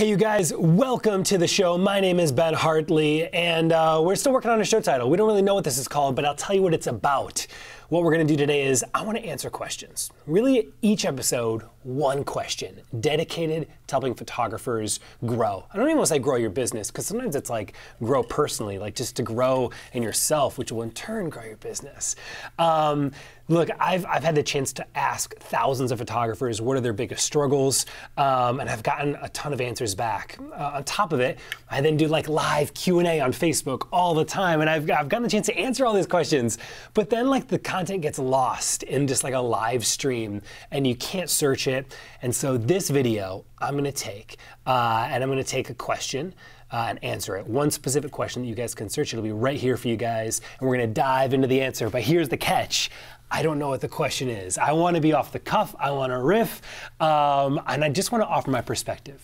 Hey, you guys, welcome to the show. My name is Ben Hartley, and uh, we're still working on a show title. We don't really know what this is called, but I'll tell you what it's about. What we're going to do today is I want to answer questions. Really, each episode, one question dedicated to helping photographers grow. I don't even want to say grow your business because sometimes it's like grow personally, like just to grow in yourself, which will in turn grow your business. Um, look, I've, I've had the chance to ask thousands of photographers what are their biggest struggles, um, and I've gotten a ton of answers back. Uh, on top of it, I then do like live Q&A on Facebook all the time, and I've, I've gotten the chance to answer all these questions. But then like the content gets lost in just like a live stream and you can't search it. And so this video I'm gonna take uh, and I'm gonna take a question uh, and answer it. One specific question that you guys can search, it'll be right here for you guys and we're gonna dive into the answer. But here's the catch. I don't know what the question is. I want to be off the cuff. I want to riff. Um, and I just want to offer my perspective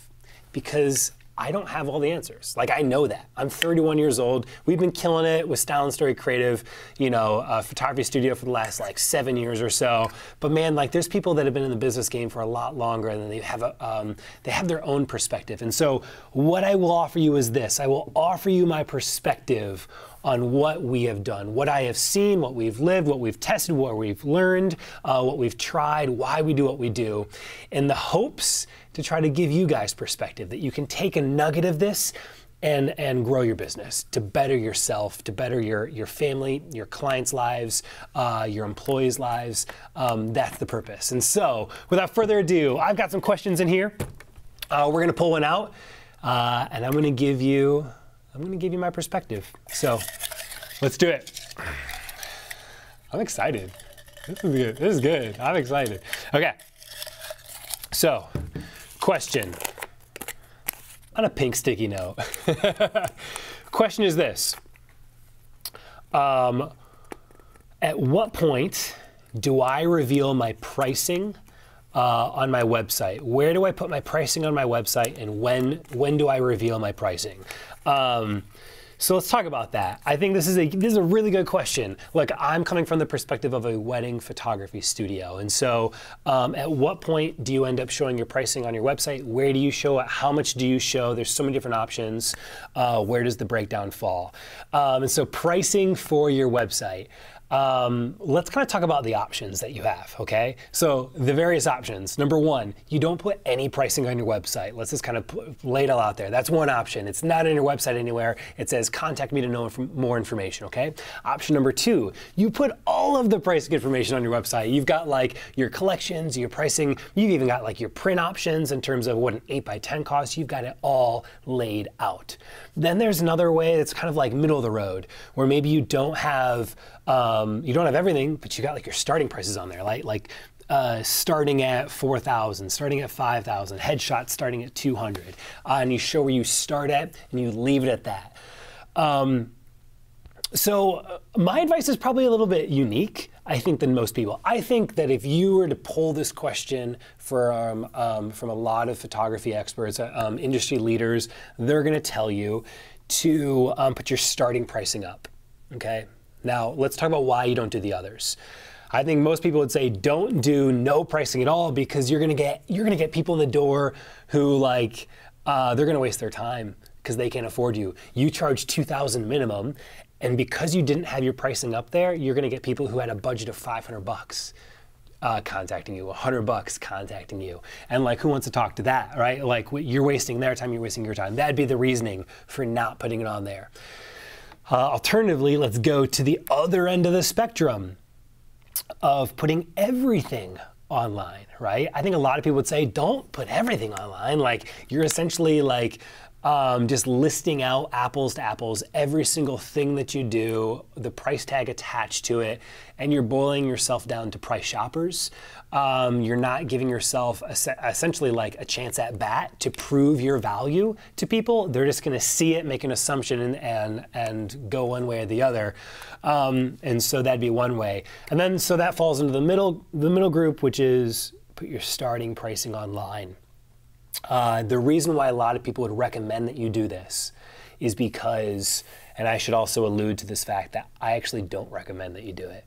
because I don't have all the answers. Like I know that. I'm 31 years old. We've been killing it with Style and Story Creative, you know, uh, photography studio for the last like seven years or so. But man, like there's people that have been in the business game for a lot longer, and they have a, um, they have their own perspective. And so what I will offer you is this: I will offer you my perspective on what we have done, what I have seen, what we've lived, what we've tested, what we've learned, uh, what we've tried, why we do what we do, in the hopes to try to give you guys perspective that you can take a nugget of this and and grow your business to better yourself to better your your family your clients lives uh, your employees lives um, that's the purpose and so without further ado i've got some questions in here uh, we're going to pull one out uh, and i'm going to give you I'm going to give you my perspective. So let's do it. I'm excited. This is good. This is good. I'm excited. Okay. So, question on a pink sticky note. question is this um, At what point do I reveal my pricing uh, on my website? Where do I put my pricing on my website, and when when do I reveal my pricing? Um, so let's talk about that. I think this is a this is a really good question. Look, I'm coming from the perspective of a wedding photography studio, and so um, at what point do you end up showing your pricing on your website? Where do you show it? How much do you show? There's so many different options. Uh, where does the breakdown fall? Um, and so pricing for your website. Um, let's kind of talk about the options that you have, okay? So, the various options. Number one, you don't put any pricing on your website. Let's just kind of put, lay it all out there. That's one option. It's not on your website anywhere. It says contact me to know inf more information, okay? Option number two, you put all of the pricing information on your website. You've got like your collections, your pricing, you've even got like your print options in terms of what an 8 by 10 costs. You've got it all laid out. Then there's another way that's kind of like middle of the road, where maybe you don't have. Um, um, you don't have everything, but you got like your starting prices on there, right? Like uh, starting at 4,000, starting at 5,000, headshots starting at 200, uh, and you show where you start at and you leave it at that. Um, so uh, my advice is probably a little bit unique, I think, than most people. I think that if you were to pull this question from um, from a lot of photography experts, uh, um, industry leaders, they're going to tell you to um, put your starting pricing up. Okay, now, let's talk about why you don't do the others. I think most people would say don't do no pricing at all because you're gonna get you're gonna get people in the door who like uh, they're gonna waste their time because they can't afford you. You charge two thousand minimum, and because you didn't have your pricing up there, you're gonna get people who had a budget of five hundred bucks. Uh, contacting you, 100 bucks contacting you. And like, who wants to talk to that, right? Like, you're wasting their time, you're wasting your time. That'd be the reasoning for not putting it on there. Uh, alternatively, let's go to the other end of the spectrum of putting everything online, right? I think a lot of people would say, don't put everything online. Like, you're essentially like um, just listing out apples to apples every single thing that you do, the price tag attached to it, and you're boiling yourself down to price shoppers. Um, you're not giving yourself essentially like a chance at bat to prove your value to people. They're just going to see it, make an assumption, and and, and go one way or the other. Um, and so that'd be one way. And then so that falls into the middle the middle group, which is put your starting pricing online. Uh, the reason why a lot of people would recommend that you do this is because, and I should also allude to this fact that I actually don't recommend that you do it.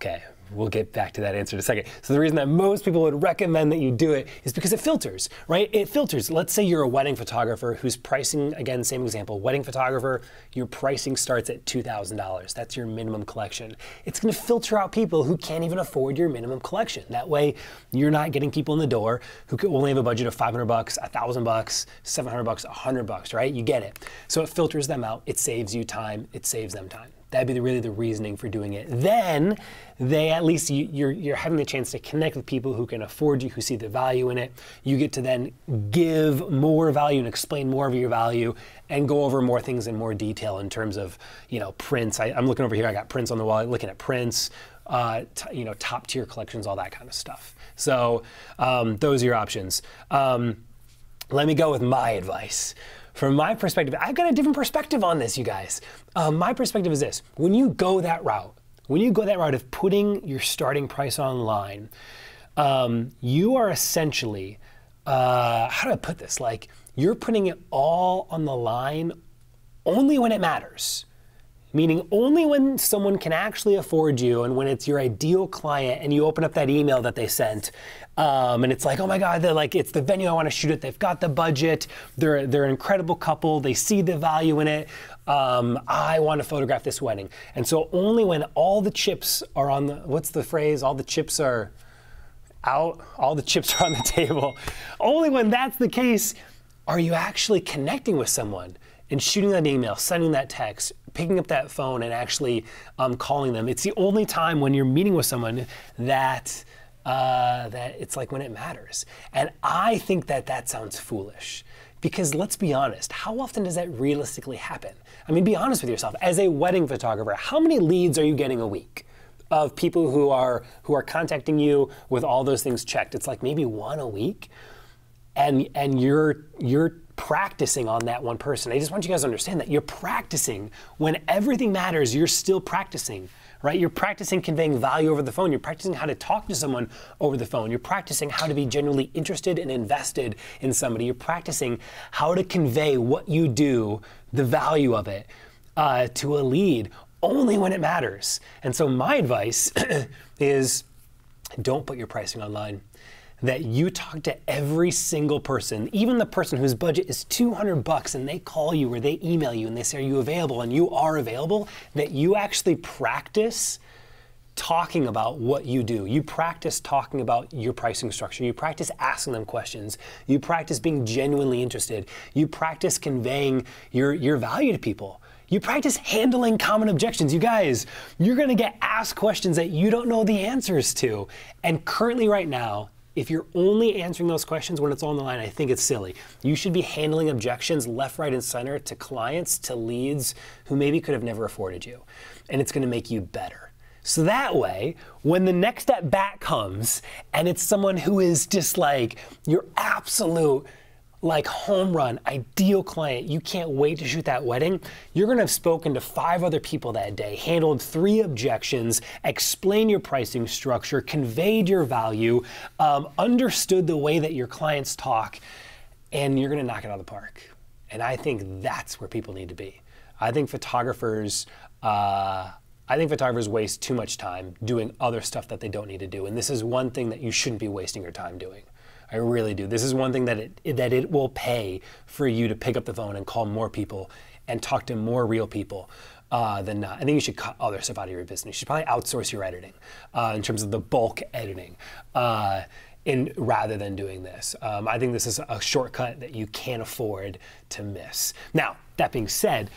Okay, we'll get back to that answer in a second. So the reason that most people would recommend that you do it is because it filters, right? It filters. Let's say you're a wedding photographer who's pricing, again, same example, wedding photographer, your pricing starts at $2,000. That's your minimum collection. It's gonna filter out people who can't even afford your minimum collection. That way, you're not getting people in the door who only have a budget of 500 bucks, 1,000 bucks, 700 bucks, 100 bucks, right? You get it. So it filters them out. It saves you time. It saves them time. That'd be really the reasoning for doing it. Then they at least you, are you're, you're having the chance to connect with people who can afford you, who see the value in it. You get to then give more value and explain more of your value and go over more things in more detail in terms of you know prints. I, am looking over here. I got prints on the wall. Looking at prints. Uh, you know, top tier collections, all that kind of stuff. So, um, those are your options. Um, let me go with my advice. From my perspective, I've got a different perspective on this, you guys. Um, my perspective is this when you go that route, when you go that route of putting your starting price online, um, you are essentially, uh, how do I put this? Like, you're putting it all on the line only when it matters meaning only when someone can actually afford you and when it's your ideal client and you open up that email that they sent um, and it's like oh my god they're like it's the venue i want to shoot at they've got the budget they're, they're an incredible couple they see the value in it um, i want to photograph this wedding and so only when all the chips are on the what's the phrase all the chips are out all the chips are on the table only when that's the case are you actually connecting with someone and shooting that email, sending that text, picking up that phone and actually um, calling them. It's the only time when you're meeting with someone that uh, that it's like when it matters. And I think that that sounds foolish. Because let's be honest, how often does that realistically happen? I mean, be honest with yourself. As a wedding photographer, how many leads are you getting a week? of people who are who are contacting you with all those things checked. It's like maybe one a week. And and you're you're practicing on that one person. I just want you guys to understand that you're practicing. When everything matters, you're still practicing, right? You're practicing conveying value over the phone. You're practicing how to talk to someone over the phone. You're practicing how to be genuinely interested and invested in somebody. You're practicing how to convey what you do, the value of it, uh, to a lead only when it matters. And so my advice is don't put your pricing online that you talk to every single person, even the person whose budget is 200 bucks and they call you or they email you and they say, Are you available? and you are available, that you actually practice talking about what you do. You practice talking about your pricing structure. You practice asking them questions. You practice being genuinely interested. You practice conveying your, your value to people. You practice handling common objections. You guys, you're gonna get asked questions that you don't know the answers to. And currently, right now, if you're only answering those questions when it's on the line, I think it's silly. You should be handling objections left, right, and center to clients, to leads who maybe could have never afforded you. And it's going to make you better. So that way, when the next step back comes and it's someone who is just like your absolute like home run, ideal client. You can't wait to shoot that wedding. You're going to have spoken to five other people that day, handled three objections, explained your pricing structure, conveyed your value, um, understood the way that your clients talk, and you're going to knock it out of the park. And I think that's where people need to be. I think photographers. Uh, I think photographers waste too much time doing other stuff that they don't need to do. And this is one thing that you shouldn't be wasting your time doing. I really do. This is one thing that it that it will pay for you to pick up the phone and call more people and talk to more real people. Uh, than not. I think you should cut other stuff out of your business. You should probably outsource your editing uh, in terms of the bulk editing. Uh, in, rather than doing this. Um, I think this is a shortcut that you can't afford to miss. Now, that being said,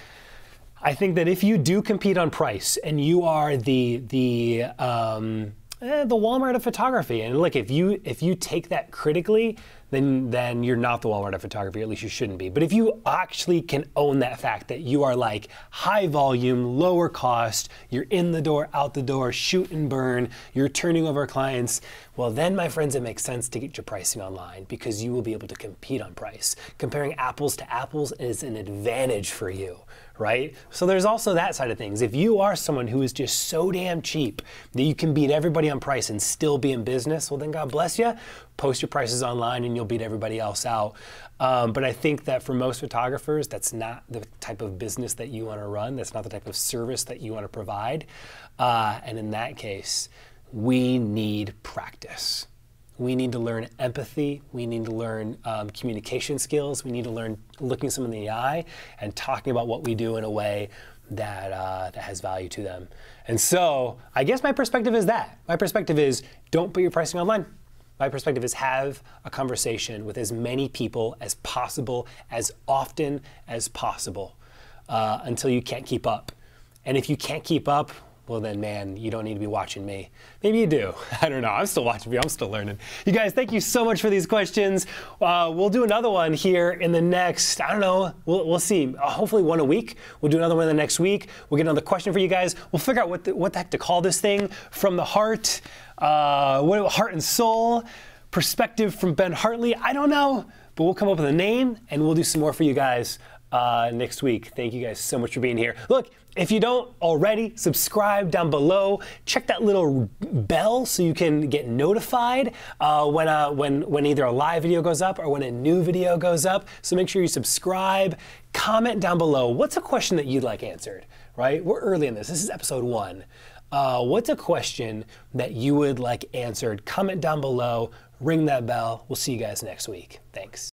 I think that if you do compete on price and you are the the um, eh, the Walmart of photography. And look, if you if you take that critically, then then you're not the Walmart of photography, at least you shouldn't be. But if you actually can own that fact that you are like high volume, lower cost, you're in the door, out the door, shoot and burn, you're turning over clients, well then my friends, it makes sense to get your pricing online because you will be able to compete on price. Comparing apples to apples is an advantage for you, right? So there's also that side of things. If you are someone who is just so damn cheap that you can beat everybody on price and still be in business, well then God bless you. Post your prices online and you'll you'll beat everybody else out. Um, but I think that for most photographers, that's not the type of business that you want to run. That's not the type of service that you want to provide. Uh, and in that case, we need practice. We need to learn empathy. We need to learn um, communication skills. We need to learn looking someone in the eye and talking about what we do in a way that, uh, that has value to them. And so I guess my perspective is that. My perspective is don't put your pricing online. My perspective is have a conversation with as many people as possible, as often as possible, uh, until you can't keep up. And if you can't keep up, well then man, you don't need to be watching me. Maybe you do. I don't know. I'm still watching you. I'm still learning. You guys, thank you so much for these questions. Uh, we'll do another one here in the next, I don't know, we'll, we'll see. Uh, hopefully one a week. We'll do another one in the next week. We'll get another question for you guys. We'll figure out what the, what the heck to call this thing. From the heart, uh, what, heart and soul, perspective from Ben Hartley. I don't know, but we'll come up with a name and we'll do some more for you guys uh, next week. Thank you guys so much for being here. Look, if you don't already, subscribe down below. Check that little bell so you can get notified uh, when, uh, when, when either a live video goes up or when a new video goes up. So make sure you subscribe. Comment down below what's a question that you'd like answered, right? We're early in this. This is episode one. Uh, what's a question that you would like answered? Comment down below, ring that bell. We'll see you guys next week. Thanks.